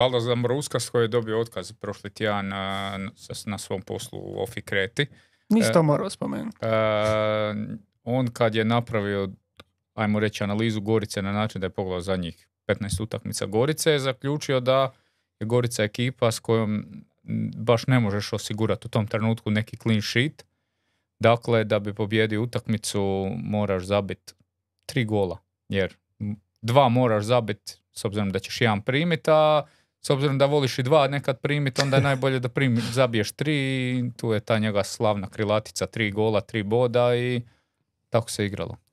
Valda s koji je dobio otkaz prošli tjedan na, svom poslu u Ofi Kreti. Nisi to e, spomenuti. E, on kad je napravio, ajmo reći, analizu Gorice na način da je pogledao zadnjih 15 utakmica Gorice, je zaključio da je Gorica ekipa s kojom baš ne možeš osigurati u tom trenutku neki clean sheet. Dakle, da bi pobjedio utakmicu moraš zabiti tri gola, jer dva moraš zabiti s obzirom da ćeš jedan primiti, a s obzirom da voliš i dva nekad primiti, onda je najbolje da primi, zabiješ tri i tu je ta njega slavna krilatica, tri gola, tri boda i tako se igralo.